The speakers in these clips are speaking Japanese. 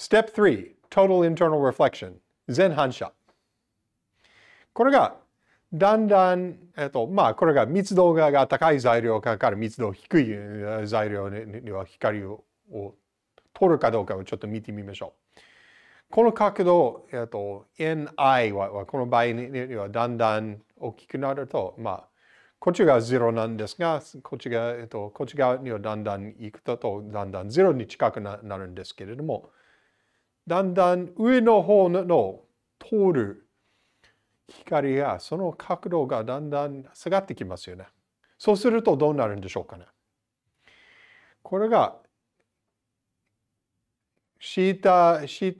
Step 3 Total Internal Reflection 全反射これがだんだん、えっとまあ、これが密度が高い材料から密度低い材料には光を取るかどうかをちょっと見てみましょう。この角度、えっと、ni はこの場合にはだんだん大きくなると、まあ、こっちが0なんですが、こっちが、えっと、こっち側にはだんだんいくと、だんだん0に近くなるんですけれども、だんだん上の方の通る光がその角度がだんだん下がってきますよね。そうするとどうなるんでしょうかね。これが θ、θ、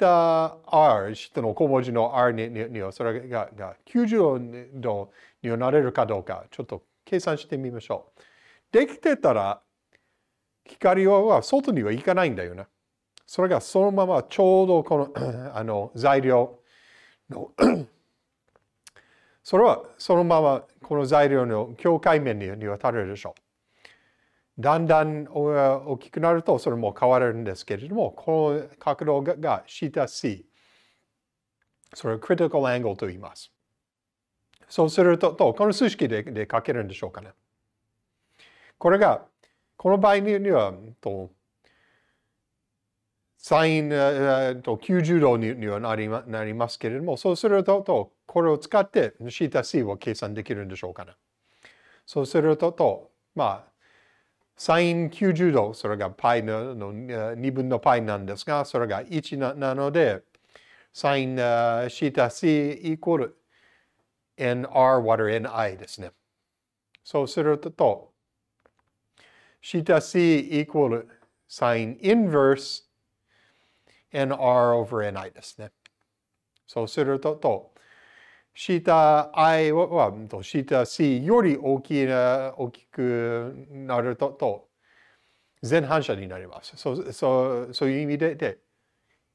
r、θ の小文字の r にににそれがが90度になれるかどうか、ちょっと計算してみましょう。できてたら、光は外には行かないんだよね。それがそのままちょうどこの あの材料の それはそのままこの材料の境界面に渡たるでしょう。だんだん大きくなるとそれも変わるんですけれども、この角度が下 c それを critical angle と言います。そうすると、この数式でで書けるんでしょうかね。これが、この場合には、とサイン、えー、と90度にはなりなりますけれども、そうすると、これを使って C た C を計算できるんでしょうかね。そうすると、まあ、サイン90度、それが π のの2分の π なんですが、それが1ななので、サイン C た C イコール nr water ni ですね。そうすると、θ c イコールサインインバース n.r over ni ですね。そうすると、と、シータ i は、シータ c より大きな、大きくなると、と、全反射になります。そうそうそういう意味で、で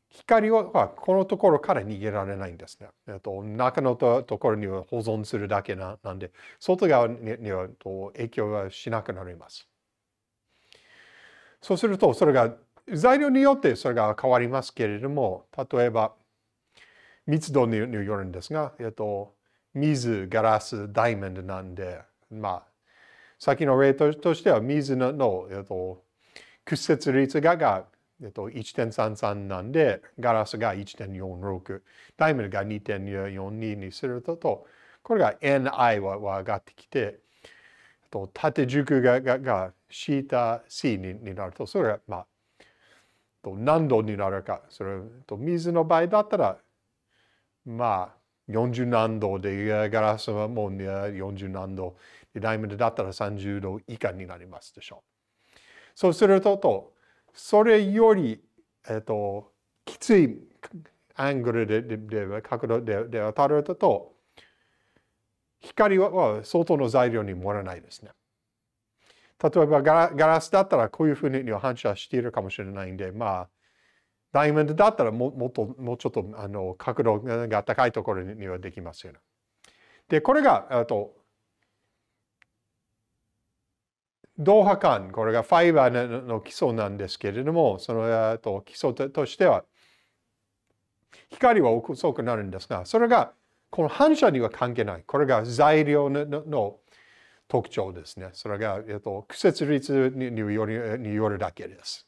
光はこのところから逃げられないんですね。えっと、中のところには保存するだけななんで、外側には影響はしなくなります。そうすると、それが材料によってそれが変わりますけれども、例えば、密度によるんですが、えっと、水、ガラス、ダイヤモンドなんで、まあ、先の例としては、水のの、えっと、屈折率がが、えっと、1.33なんで、ガラスが1.46、ダイヤモンドが2.42にすると、これが Ni は上がってきて、と縦軸がががシータ c にになると、それが、まあ、と何度になるかそれと水の場合だったらまあ40何度でガラスはもう40何度でダイヤモンドだったら30度以下になりますでしょう。そうするとそれより、えっと、きついアングルででで角度でで当たると光は相当の材料に漏らないですね。例えばガラスだったらこういうふうに反射しているかもしれないんで、まあ、ダイヤモンドだったらももっと、もうちょっとあの角度が高いところにはできますよね。で、これが、あと、導破管、これがファイバーの基礎なんですけれども、そのと基礎としては、光は遅くなるんですが、それがこの反射には関係ない。これが材料の特徴ですね。それが、えっと、屈折率によるによるだけです。